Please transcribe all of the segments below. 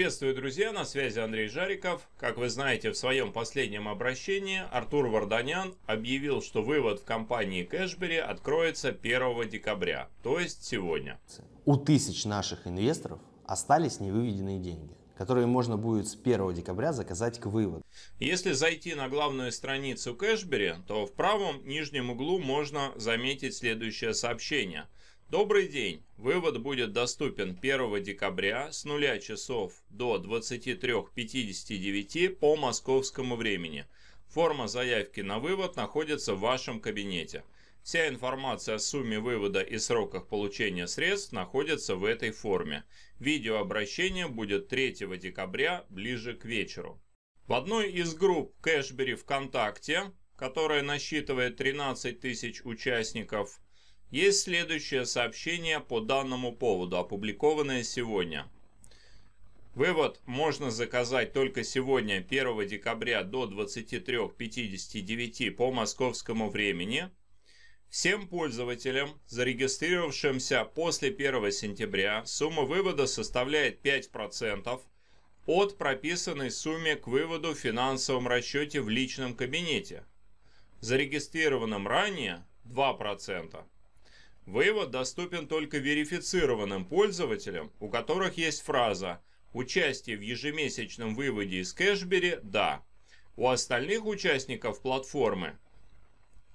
Приветствую, друзья, на связи Андрей Жариков. Как вы знаете, в своем последнем обращении Артур Варданян объявил, что вывод в компании Кэшбери откроется 1 декабря, то есть сегодня. У тысяч наших инвесторов остались невыведенные деньги которые можно будет с 1 декабря заказать к выводу. Если зайти на главную страницу Кэшбери, то в правом нижнем углу можно заметить следующее сообщение. Добрый день! Вывод будет доступен 1 декабря с 0 часов до 23.59 по московскому времени. Форма заявки на вывод находится в вашем кабинете. Вся информация о сумме вывода и сроках получения средств находится в этой форме. Видеообращение будет 3 декабря ближе к вечеру. В одной из групп Кэшбери ВКонтакте, которая насчитывает 13 тысяч участников, есть следующее сообщение по данному поводу, опубликованное сегодня. Вывод можно заказать только сегодня, 1 декабря до 23.59 по московскому времени. Всем пользователям, зарегистрировавшимся после 1 сентября, сумма вывода составляет 5% от прописанной сумме к выводу в финансовом расчете в личном кабинете, зарегистрированном ранее 2%. Вывод доступен только верифицированным пользователям, у которых есть фраза «Участие в ежемесячном выводе из кэшбери – да». У остальных участников платформы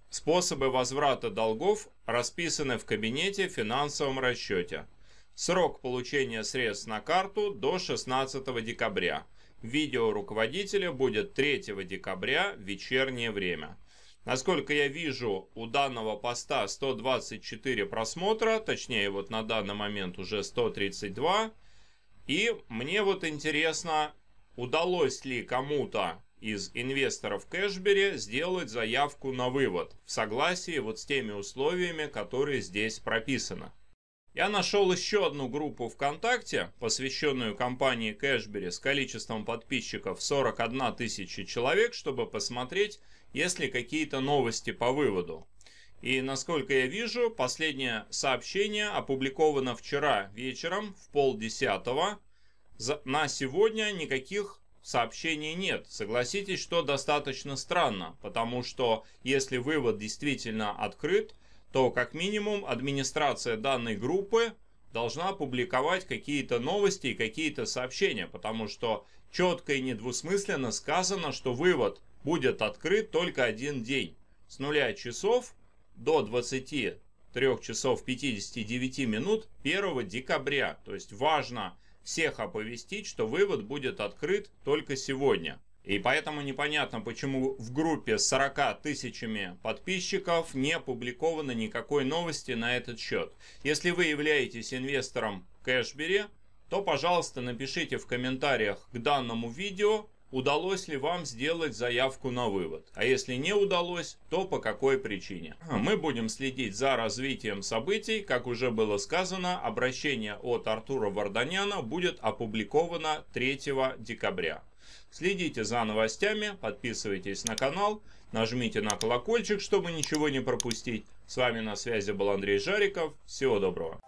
способы возврата долгов расписаны в кабинете в финансовом расчете. Срок получения средств на карту до 16 декабря. Видео руководителя будет 3 декабря в вечернее время. Насколько я вижу, у данного поста 124 просмотра, точнее вот на данный момент уже 132. И мне вот интересно, удалось ли кому-то из инвесторов Кэшбери сделать заявку на вывод в согласии вот с теми условиями, которые здесь прописаны. Я нашел еще одну группу ВКонтакте, посвященную компании Кэшбери с количеством подписчиков 41 тысяча человек, чтобы посмотреть, есть ли какие-то новости по выводу. И насколько я вижу, последнее сообщение опубликовано вчера вечером в полдесятого. На сегодня никаких сообщений нет. Согласитесь, что достаточно странно, потому что если вывод действительно открыт – то как минимум администрация данной группы должна публиковать какие-то новости и какие-то сообщения, потому что четко и недвусмысленно сказано, что вывод будет открыт только один день. С нуля часов до 23 часов 59 минут 1 декабря. То есть важно всех оповестить, что вывод будет открыт только сегодня. И поэтому непонятно, почему в группе с 40 тысячами подписчиков не опубликовано никакой новости на этот счет. Если вы являетесь инвестором Кэшбери, то, пожалуйста, напишите в комментариях к данному видео, удалось ли вам сделать заявку на вывод. А если не удалось, то по какой причине. Мы будем следить за развитием событий. Как уже было сказано, обращение от Артура Варданяна будет опубликовано 3 декабря. Следите за новостями, подписывайтесь на канал, нажмите на колокольчик, чтобы ничего не пропустить. С вами на связи был Андрей Жариков. Всего доброго.